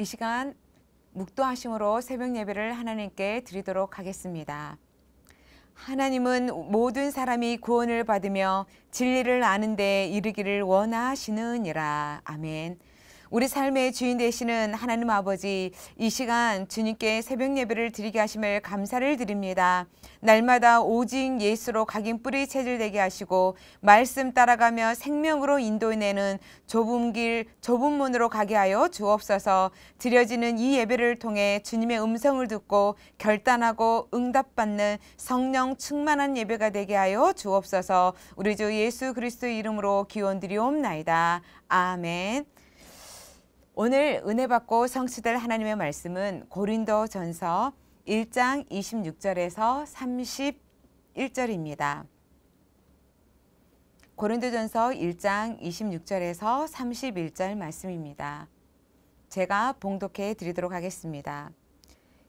이 시간 묵도하심으로 새벽 예배를 하나님께 드리도록 하겠습니다. 하나님은 모든 사람이 구원을 받으며 진리를 아는 데 이르기를 원하시느니라. 아멘. 우리 삶의 주인 되시는 하나님 아버지 이 시간 주님께 새벽 예배를 드리게 하심을 감사를 드립니다. 날마다 오직 예수로 각인 뿌리 체질되게 하시고 말씀 따라가며 생명으로 인도해내는 좁은 길 좁은 문으로 가게 하여 주옵소서 드려지는 이 예배를 통해 주님의 음성을 듣고 결단하고 응답받는 성령 충만한 예배가 되게 하여 주옵소서 우리 주 예수 그리스도 이름으로 기원 드리옵나이다. 아멘. 오늘 은혜 받고 성취될 하나님의 말씀은 고린도 전서 1장 26절에서 31절입니다. 고린도전서 1장 26절에서 31절 말씀입니다. 제가 봉독해 드리도록 하겠습니다.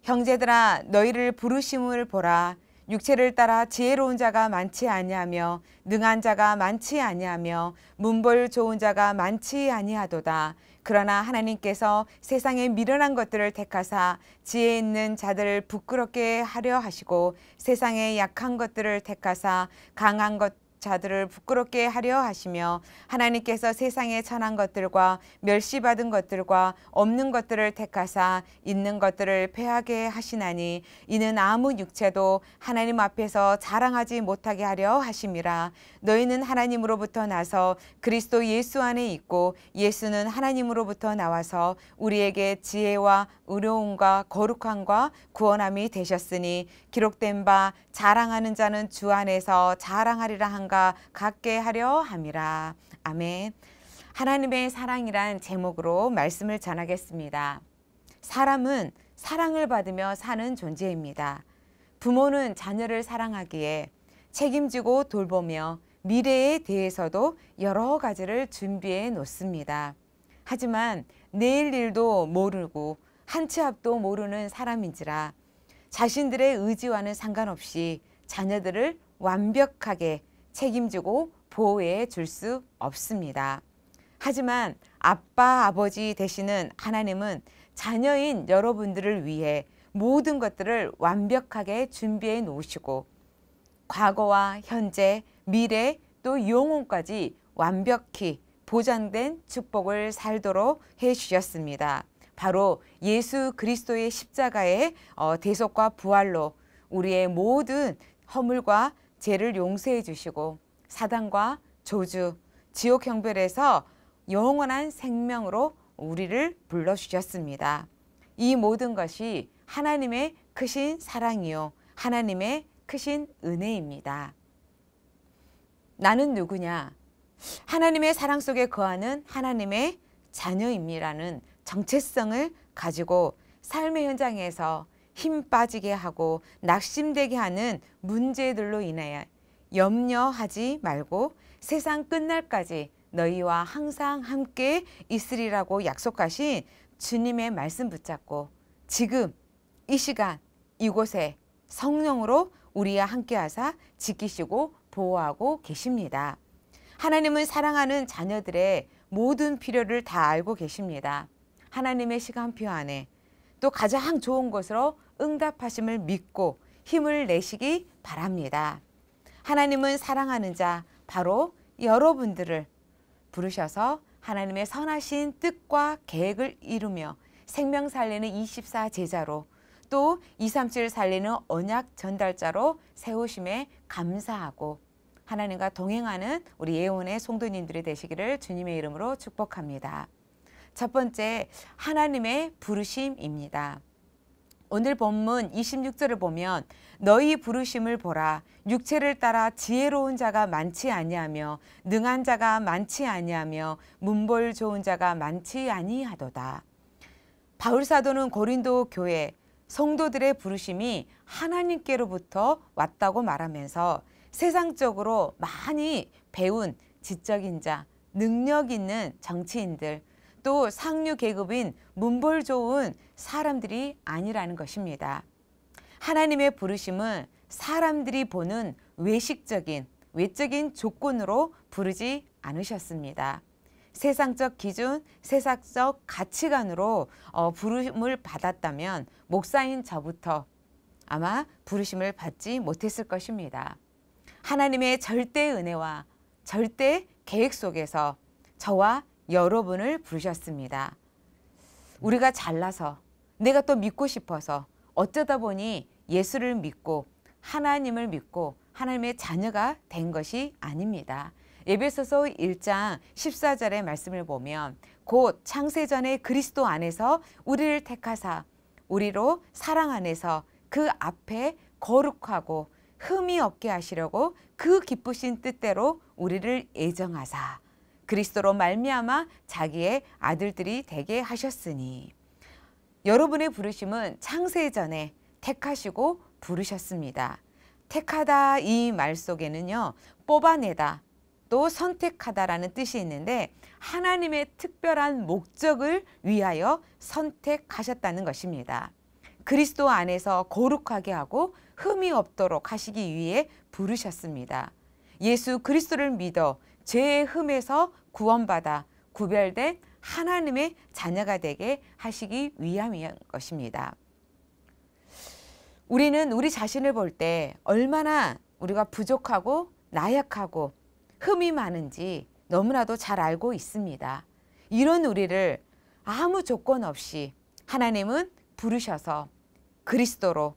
형제들아 너희를 부르심을 보라 육체를 따라 지혜로운 자가 많지 아니하며 능한 자가 많지 아니하며 문벌 좋은 자가 많지 아니하도다 그러나 하나님께서 세상에 미련한 것들을 택하사 지혜 있는 자들을 부끄럽게 하려 하시고 세상에 약한 것들을 택하사 강한 것들을 자들을 부끄럽게 하려 하시며 하나님께서 세상에 천한 것들과 멸시받은 것들과 없는 것들을 택하사 있는 것들을 패하게 하시나니 이는 아무 육체도 하나님 앞에서 자랑하지 못하게 하려 하심이라 너희는 하나님으로부터 나서 그리스도 예수 안에 있고 예수는 하나님으로부터 나와서 우리에게 지혜와 의로움과 거룩함과 구원함이 되셨으니 기록된 바 자랑하는 자는 주 안에서 자랑하리라 한가 갖게 하려 함이라. 아멘. 하나님의 사랑이란 제목으로 말씀을 전하겠습니다. 사람은 사랑을 받으며 사는 존재입니다. 부모는 자녀를 사랑하기에 책임지고 돌보며 미래에 대해서도 여러 가지를 준비해 놓습니다. 하지만 내일 일도 모르고 한 치 앞도 모르는 사람인지라 자신들의 의지와는 상관없이 자녀들을 완벽하게 책임지고 보호해 줄 수 없습니다. 하지만 아빠, 아버지 되시는 하나님은 자녀인 여러분들을 위해 모든 것들을 완벽하게 준비해 놓으시고 과거와 현재, 미래 또 영혼까지 완벽히 보장된 축복을 살도록 해 주셨습니다. 바로 예수 그리스도의 십자가의 어, 대속과 부활로 우리의 모든 허물과 죄를 용서해 주시고 사단과 저주, 지옥 형별에서 영원한 생명으로 우리를 불러 주셨습니다. 이 모든 것이 하나님의 크신 사랑이요 하나님의 크신 은혜입니다. 나는 누구냐? 하나님의 사랑 속에 거하는 하나님의 자녀입니라는 정체성을 가지고 삶의 현장에서 힘 빠지게 하고 낙심되게 하는 문제들로 인하여 염려하지 말고 세상 끝날까지 너희와 항상 함께 있으리라고 약속하신 주님의 말씀 붙잡고 지금 이 시간 이곳에 성령으로 우리와 함께 하사 지키시고 보호하고 계십니다. 하나님은 사랑하는 자녀들의 모든 필요를 다 알고 계십니다. 하나님의 시간 표 안에 또 가장 좋은 것으로 응답하심을 믿고 힘을 내시기 바랍니다. 하나님은 사랑하는 자 바로 여러분들을 부르셔서 하나님의 선하신 뜻과 계획을 이루며 생명 살리는 24 제자로 또 237 살리는 언약 전달자로 세우심에 감사하고 하나님과 동행하는 우리 예원의 송도님들이 되시기를 주님의 이름으로 축복합니다. 첫 번째, 하나님의 부르심입니다. 오늘 본문 26절을 보면 너희 부르심을 보라 육체를 따라 지혜로운 자가 많지 아니하며 능한 자가 많지 아니하며 문벌 좋은 자가 많지 아니하도다. 바울 사도는 고린도 교회 성도들의 부르심이 하나님께로부터 왔다고 말하면서 세상적으로 많이 배운 지적인 자, 능력 있는 정치인들, 또 상류 계급인 문벌 좋은 사람들이 아니라는 것입니다. 하나님의 부르심은 사람들이 보는 외식적인 외적인 조건으로 부르지 않으셨습니다. 세상적 기준, 세상적 가치관으로 어, 부름을 받았다면 목사인 저부터 아마 부르심을 받지 못했을 것입니다. 하나님의 절대 은혜와 절대 계획 속에서 저와 여러분을 부르셨습니다. 우리가 잘나서 내가 또 믿고 싶어서 어쩌다 보니 예수를 믿고 하나님을 믿고 하나님의 자녀가 된 것이 아닙니다. 예배소서 1장 14절의 말씀을 보면 곧 창세전에 그리스도 안에서 우리를 택하사 우리로 사랑 안에서 그 앞에 거룩하고 흠이 없게 하시려고 그 기쁘신 뜻대로 우리를 애정하사 그리스도로 말미암아 자기의 아들들이 되게 하셨으니 여러분의 부르심은 창세 전에 택하시고 부르셨습니다. 택하다 이 말 속에는요. 뽑아내다 또 선택하다라는 뜻이 있는데 하나님의 특별한 목적을 위하여 선택하셨다는 것입니다. 그리스도 안에서 거룩하게 하고 흠이 없도록 하시기 위해 부르셨습니다. 예수 그리스도를 믿어 죄의 흠에서 구원받아 구별된 하나님의 자녀가 되게 하시기 위함인 것입니다. 우리는 우리 자신을 볼 때 얼마나 우리가 부족하고 나약하고 흠이 많은지 너무나도 잘 알고 있습니다. 이런 우리를 아무 조건 없이 하나님은 부르셔서 그리스도로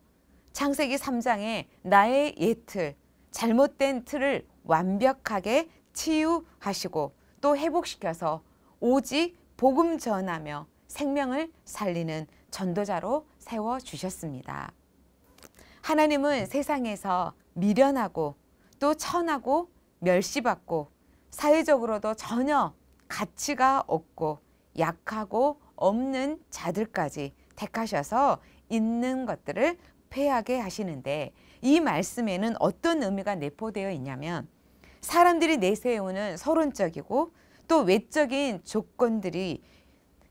창세기 3장에 나의 옛틀, 잘못된 틀을 완벽하게 치유하시고 또 회복시켜서 오직 복음 전하며 생명을 살리는 전도자로 세워 주셨습니다. 하나님은 세상에서 미련하고 또 천하고 멸시받고 사회적으로도 전혀 가치가 없고 약하고 없는 자들까지 택하셔서 있는 것들을 폐하게 하시는데 이 말씀에는 어떤 의미가 내포되어 있냐면 사람들이 내세우는 서론적이고 또 외적인 조건들이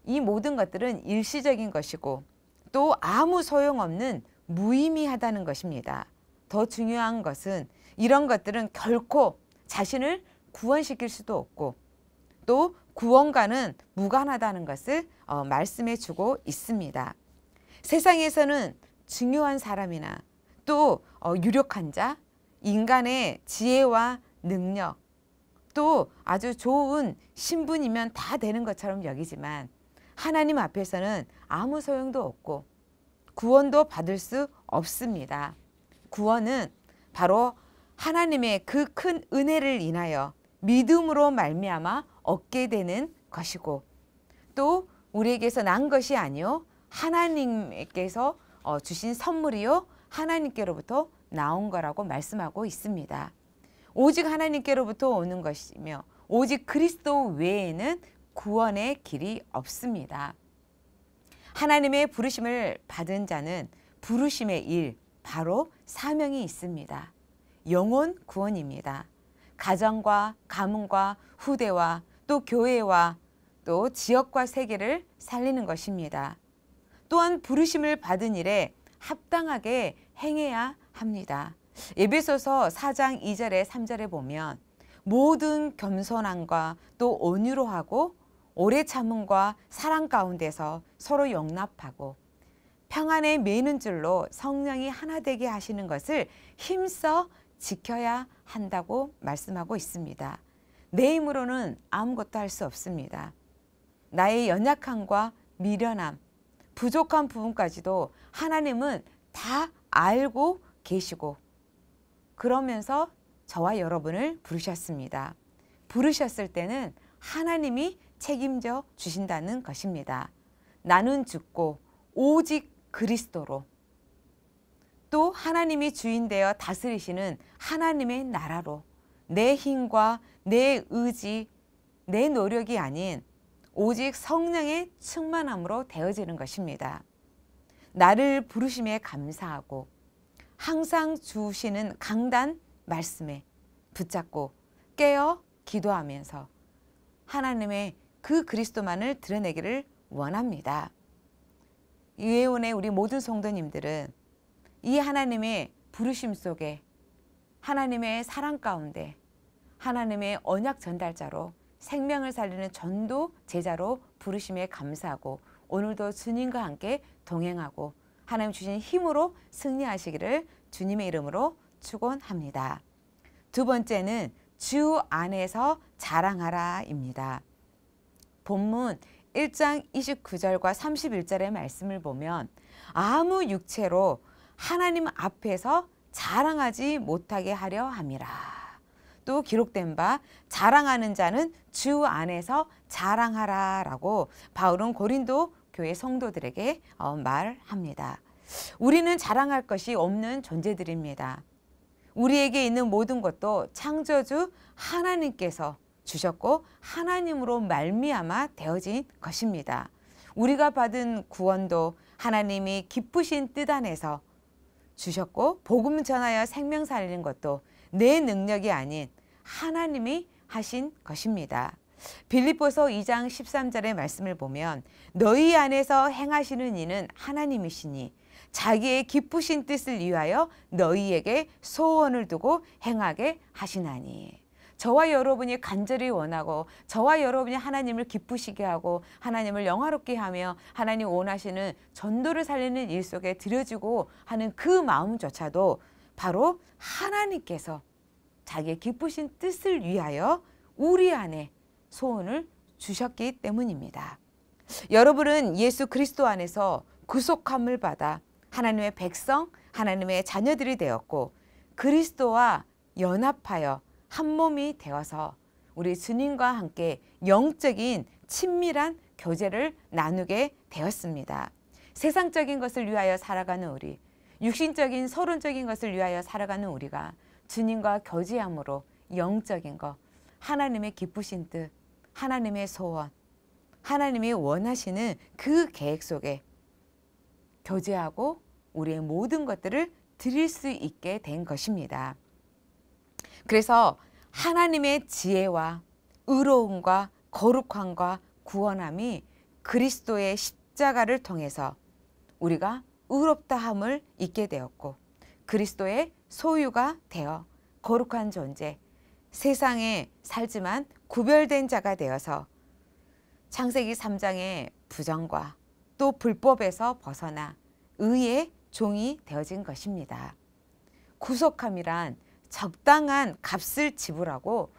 이 모든 것들은 일시적인 것이고 또 아무 소용없는 무의미하다는 것입니다. 더 중요한 것은 이런 것들은 결코 자신을 구원시킬 수도 없고 또 구원과는 무관하다는 것을 어, 말씀해 주고 있습니다. 세상에서는 중요한 사람이나 또 어, 유력한 자, 인간의 지혜와 능력, 또 아주 좋은 신분이면 다 되는 것처럼 여기지만 하나님 앞에서는 아무 소용도 없고 구원도 받을 수 없습니다. 구원은 바로 하나님의 그 큰 은혜를 인하여 믿음으로 말미암아 얻게 되는 것이고 또 우리에게서 난 것이 아니요 하나님께서 어, 주신 선물이요 하나님께로부터 나온 거라고 말씀하고 있습니다. 오직 하나님께로부터 오는 것이며 오직 그리스도 외에는 구원의 길이 없습니다. 하나님의 부르심을 받은 자는 부르심의 일, 바로 사명이 있습니다. 영혼 구원입니다. 가정과 가문과 후대와 또 교회와 또 지역과 세계를 살리는 것입니다. 또한 부르심을 받은 일에 합당하게 행해야 합니다. 예비소서 4장 2절에 3절에 보면 모든 겸손함과 또 온유로 하고 오래 참음과 사랑 가운데서 서로 용납하고 평안에 매는 줄로 성령이 하나 되게 하시는 것을 힘써 지켜야 한다고 말씀하고 있습니다. 내 힘으로는 아무것도 할 수 없습니다. 나의 연약함과 미련함, 부족한 부분까지도 하나님은 다 알고 계시고 그러면서 저와 여러분을 부르셨습니다. 부르셨을 때는 하나님이 책임져 주신다는 것입니다. 나는 죽고 오직 그리스도로 또 하나님이 주인되어 다스리시는 하나님의 나라로 내 힘과 내 의지, 내 노력이 아닌 오직 성령의 충만함으로 되어지는 것입니다. 나를 부르심에 감사하고 항상 주시는 강단 말씀에 붙잡고 깨어 기도하면서 하나님의 그 그리스도만을 드러내기를 원합니다. 예원의 우리 모든 성도님들은 이 하나님의 부르심 속에 하나님의 사랑 가운데 하나님의 언약 전달자로 생명을 살리는 전도 제자로 부르심에 감사하고 오늘도 주님과 함께 동행하고 하나님 주신 힘으로 승리하시기를 주님의 이름으로 축원합니다. 두 번째는 주 안에서 자랑하라입니다. 본문 1장 29절과 31절의 말씀을 보면 아무 육체로 하나님 앞에서 자랑하지 못하게 하려 함이라. 또 기록된 바 자랑하는 자는 주 안에서 자랑하라라고 바울은 고린도 교회 성도들에게 어, 말합니다. 우리는 자랑할 것이 없는 존재들입니다. 우리에게 있는 모든 것도 창조주 하나님께서 주셨고 하나님으로 말미암아 되어진 것입니다. 우리가 받은 구원도 하나님이 기쁘신 뜻 안에서 주셨고 복음 전하여 생명 살리는 것도 내 능력이 아닌 하나님이 하신 것입니다. 빌립보서 2장 13절의 말씀을 보면 너희 안에서 행하시는 이는 하나님이시니 자기의 기쁘신 뜻을 위하여 너희에게 소원을 두고 행하게 하시나니 저와 여러분이 간절히 원하고 저와 여러분이 하나님을 기쁘시게 하고 하나님을 영화롭게 하며 하나님 원하시는 전도를 살리는 일 속에 들여지고 하는 그 마음조차도 바로 하나님께서 자기의 기쁘신 뜻을 위하여 우리 안에 소원을 주셨기 때문입니다. 여러분은 예수 그리스도 안에서 구속함을 받아 하나님의 백성, 하나님의 자녀들이 되었고 그리스도와 연합하여 한 몸이 되어서 우리 주님과 함께 영적인 친밀한 교제를 나누게 되었습니다. 세상적인 것을 위하여 살아가는 우리, 육신적인 서론적인 것을 위하여 살아가는 우리가 주님과 교제함으로 영적인 것, 하나님의 기쁘신 뜻, 하나님의 소원, 하나님이 원하시는 그 계획 속에 교제하고 우리의 모든 것들을 드릴 수 있게 된 것입니다. 그래서 하나님의 지혜와 의로움과 거룩함과 구원함이 그리스도의 십자가를 통해서 우리가 의롭다함을 잊게 되었고 그리스도의 소유가 되어 거룩한 존재, 세상에 살지만 구별된 자가 되어서 창세기 3장의 부정과 또 불법에서 벗어나 의의 종이 되어진 것입니다. 구속함이란 적당한 값을 지불하고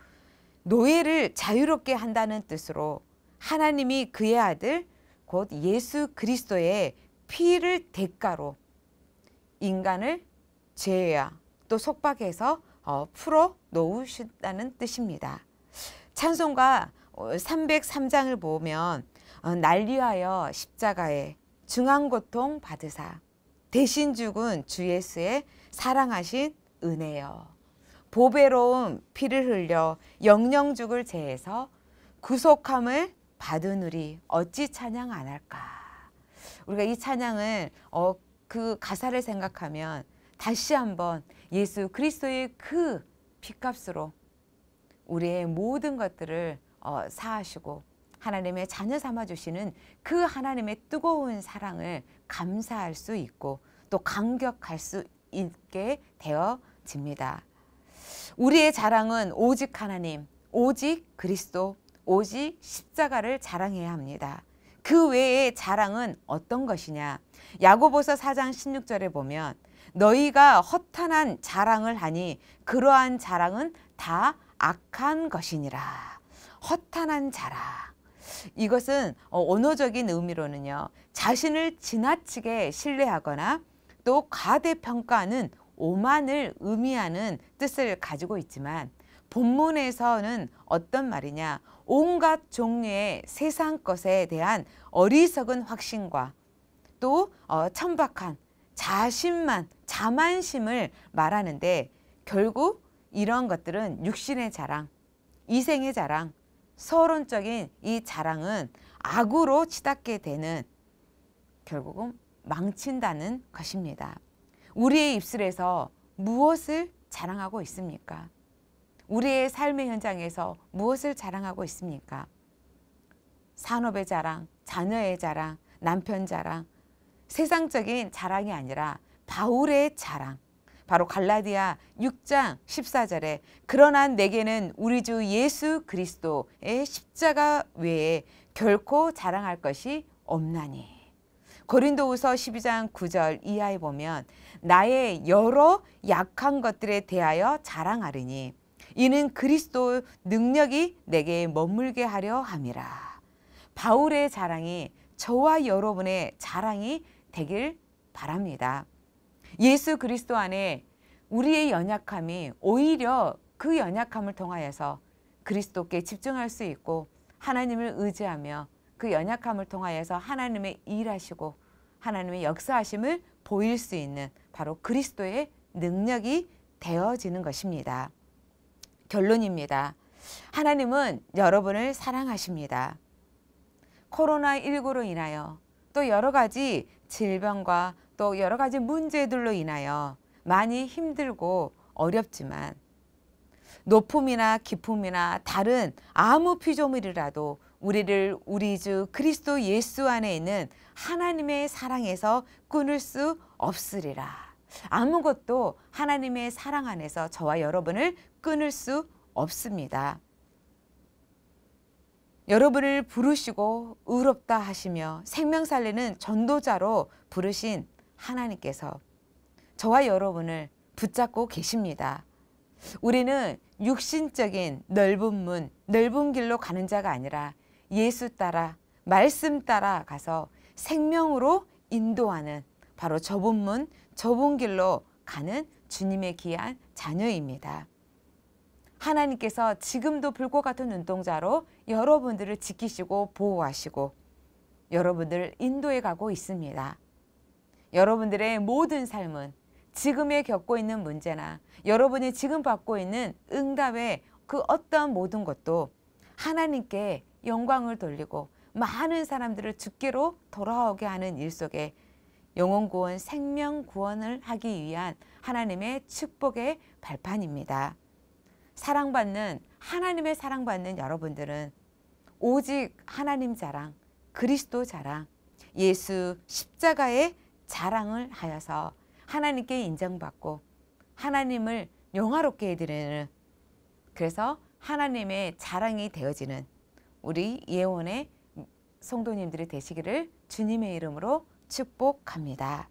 노예를 자유롭게 한다는 뜻으로 하나님이 그의 아들 곧 예수 그리스도의 피를 대가로 인간을 죄야 또 속박해서 어, 풀어 놓으신다는 뜻입니다. 찬송가 303장을 어, 보면 어, 난리하여 십자가에 중앙 고통 받으사 대신 죽은 주 예수의 사랑하신 은혜여 보배로운 피를 흘려 영영 죽을 죄에서 구속함을 받은 우리 어찌 찬양 안 할까 우리가 이 찬양을 어, 그 가사를 생각하면 다시 한번 예수 그리스도의 그 핏값으로 우리의 모든 것들을 어, 사하시고 하나님의 자녀 삼아 주시는 그 하나님의 뜨거운 사랑을 감사할 수 있고 또 감격할 수 있게 되어집니다. 우리의 자랑은 오직 하나님, 오직 그리스도, 오직 십자가를 자랑해야 합니다. 그 외의 자랑은 어떤 것이냐? 야고보서 4장 16절에 보면 너희가 허탄한 자랑을 하니 그러한 자랑은 다 악한 것이니라. 허탄한 자랑. 이것은 어, 언어적인 의미로는요. 자신을 지나치게 신뢰하거나 또 과대평가하는 오만을 의미하는 뜻을 가지고 있지만 본문에서는 어떤 말이냐 온갖 종류의 세상 것에 대한 어리석은 확신과 또 어, 천박한 자신만 자만심을 말하는데 결국 이런 것들은 육신의 자랑, 이생의 자랑, 서론적인 이 자랑은 악으로 치닫게 되는 결국은 망친다는 것입니다. 우리의 입술에서 무엇을 자랑하고 있습니까? 우리의 삶의 현장에서 무엇을 자랑하고 있습니까? 산업의 자랑, 자녀의 자랑, 남편 자랑, 세상적인 자랑이 아니라 바울의 자랑 바로 갈라디아 6장 14절에 그러나 내게는 우리 주 예수 그리스도의 십자가 외에 결코 자랑할 것이 없나니 고린도후서 12장 9절 이하에 보면 나의 여러 약한 것들에 대하여 자랑하리니 이는 그리스도 능력이 내게 머물게 하려 함이라 바울의 자랑이 저와 여러분의 자랑이 되길 바랍니다. 예수 그리스도 안에 우리의 연약함이 오히려 그 연약함을 통하여서 그리스도께 집중할 수 있고 하나님을 의지하며 그 연약함을 통하여서 하나님의 일하시고 하나님의 역사하심을 보일 수 있는 바로 그리스도의 능력이 되어지는 것입니다. 결론입니다. 하나님은 여러분을 사랑하십니다. 코로나19로 인하여 또 여러 가지 질병과 또 여러 가지 문제들로 인하여 많이 힘들고 어렵지만 높음이나 기품이나 다른 아무 피조물이라도 우리를 우리 주 그리스도 예수 안에 있는 하나님의 사랑에서 끊을 수 없으리라. 아무것도 하나님의 사랑 안에서 저와 여러분을 끊을 수 없습니다. 여러분을 부르시고 의롭다 하시며 생명 살리는 전도자로 부르신 하나님께서 저와 여러분을 붙잡고 계십니다. 우리는 육신적인 넓은 문, 넓은 길로 가는 자가 아니라 예수 따라, 말씀 따라 가서 생명으로 인도하는 바로 좁은 문, 좁은 길로 가는 주님의 귀한 자녀입니다. 하나님께서 지금도 불꽃 같은 눈동자로 여러분들을 지키시고 보호하시고 여러분들을 인도해 가고 있습니다. 여러분들의 모든 삶은 지금에 겪고 있는 문제나 여러분이 지금 받고 있는 응답의 그 어떠한 모든 것도 하나님께 영광을 돌리고 많은 사람들을 죽께로 돌아오게 하는 일 속에 영혼 구원, 생명 구원을 하기 위한 하나님의 축복의 발판입니다. 사랑받는 하나님의 사랑받는 여러분들은 오직 하나님 자랑, 그리스도 자랑, 예수 십자가의 자랑을 하여서 하나님께 인정받고 하나님을 영화롭게 해드리는 그래서 하나님의 자랑이 되어지는 우리 예원의 성도님들이 되시기를 주님의 이름으로 축복합니다.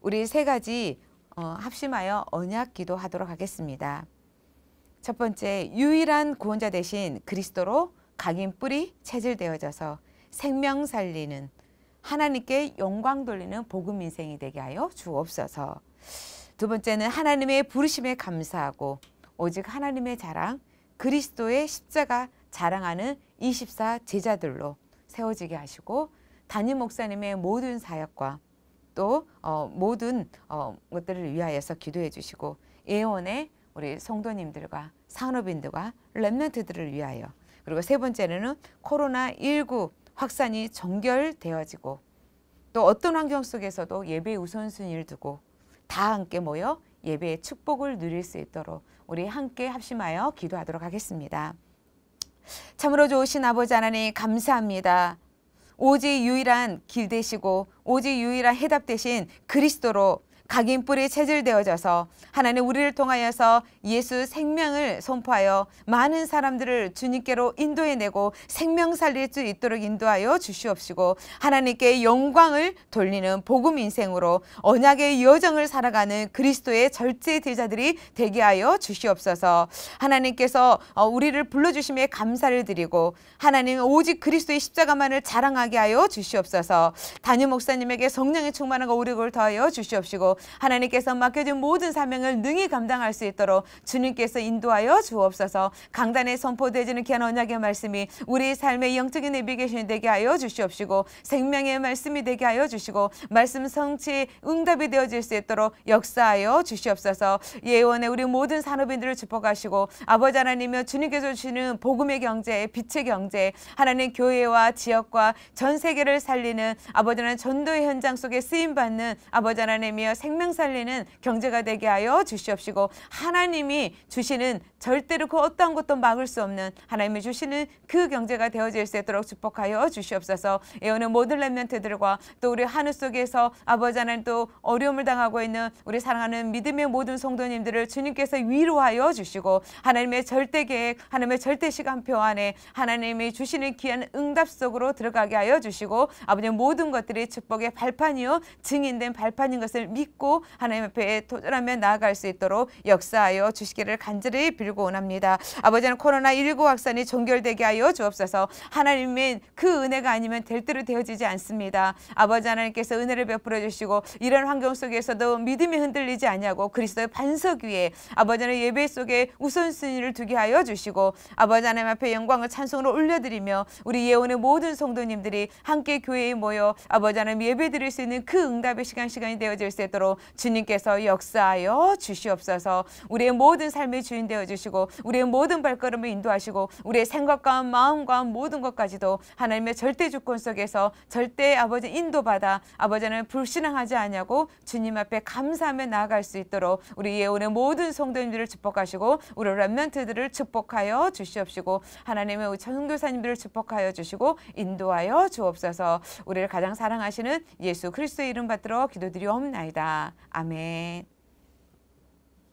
우리 세 가지 어, 합심하여 언약 기도하도록 하겠습니다. 첫 번째, 유일한 구원자 대신 그리스도로 각인 뿌리 체질되어져서 생명 살리는 하나님께 영광 돌리는 복음 인생이 되게 하여 주옵소서. 두 번째는 하나님의 부르심에 감사하고 오직 하나님의 자랑 그리스도의 십자가 자랑하는 24 제자들로 세워지게 하시고 담임 목사님의 모든 사역과 또 어, 모든 어, 것들을 위하여서 기도해 주시고 예원의 우리 성도님들과 산업인들과 랩런트들을 위하여 그리고 세 번째는 코로나 19 확산이 정결되어지고 또 어떤 환경 속에서도 예배 우선순위를 두고 다 함께 모여 예배의 축복을 누릴 수 있도록 우리 함께 합심하여 기도하도록 하겠습니다. 참으로 좋으신 아버지 하나님 감사합니다. 오직 유일한 길 되시고 오직 유일한 해답 되신 그리스도로 각인 뿌리 체질되어져서 하나님 우리를 통하여서 예수 생명을 선포하여 많은 사람들을 주님께로 인도해내고 생명 살릴 수 있도록 인도하여 주시옵시고 하나님께 영광을 돌리는 복음 인생으로 언약의 여정을 살아가는 그리스도의 절제 제자들이 되게 하여 주시옵소서 하나님께서 어, 우리를 불러주심에 감사를 드리고 하나님 오직 그리스도의 십자가만을 자랑하게 하여 주시옵소서 담임 목사님에게 성령의 충만한 거 우리 걸 더하여 주시옵시고 하나님께서 맡겨준 모든 사명을 능히 감당할 수 있도록 주님께서 인도하여 주옵소서 강단에 선포되지는 귀한 언약의 말씀이 우리 삶의 영적인 내비게이션이 되게 하여 주시옵시고 생명의 말씀이 되게 하여 주시고 말씀 성취 응답이 되어질 수 있도록 역사하여 주시옵소서 예원의 우리 모든 산업인들을 축복하시고 아버지 하나님여 이 주님께서 주시는 복음의 경제 빛의 경제 하나님 교회와 지역과 전 세계를 살리는 아버지 하나님 전도의 현장 속에 쓰임받는 아버지 하나님이여 생명 살리는 경제가 되게 하여 주시옵시고 하나님이 주시는 절대로 그 어떠한 것도 막을 수 없는 하나님이 주시는 그 경제가 되어질 수 있도록 축복하여 주시옵소서 예언의 모든 랩멘트들과 또 우리 하늘 속에서 아버지 하나님 또 어려움을 당하고 있는 우리 사랑하는 믿음의 모든 성도님들을 주님께서 위로하여 주시고 하나님의 절대 계획 하나님의 절대 시간표 안에 하나님이 주시는 귀한 응답 속으로 들어가게 하여 주시고 아버님 모든 것들이 축복의 발판이요 증인된 발판인 것을 믿고 믿고 하나님 앞에 도전하며 나아갈 수 있도록 역사하여 주시기를 간절히 빌고 원합니다. 아버지는 코로나19 확산이 종결되게 하여 주옵소서 하나님은그 은혜가 아니면 될 대로 되어지지 않습니다. 아버지 하나님께서 은혜를 베풀어 주시고 이런 환경 속에서도 믿음이 흔들리지 않냐고 그리스도의 반석 위에 아버지 하나 예배 속에 우선순위를 두게 하여 주시고 아버지 하나님 앞에 영광을 찬송으로 올려드리며 우리 예원의 모든 성도님들이 함께 교회에 모여 아버지 하나님 예배 드릴 수 있는 그 응답의 시간 시간이 되어질 수 있도록 은혜로 주님께서 역사하여 주시옵소서 우리의 모든 삶이 주인 되어 주시고 우리의 모든 발걸음을 인도하시고 우리의 생각과 마음과 모든 것까지도 하나님의 절대 주권 속에서 절대 아버지 인도받아 아버지는 불신앙하지 않냐고 주님 앞에 감사하며 나아갈 수 있도록 우리 예언의 모든 성도님들을 축복하시고 우리 랩멘트들을 축복하여 주시옵시고 하나님의 전교사님들을 축복하여 주시고 인도하여 주옵소서 우리를 가장 사랑하시는 예수 그리스도의 이름 받들어 기도드리옵나이다. 아멘.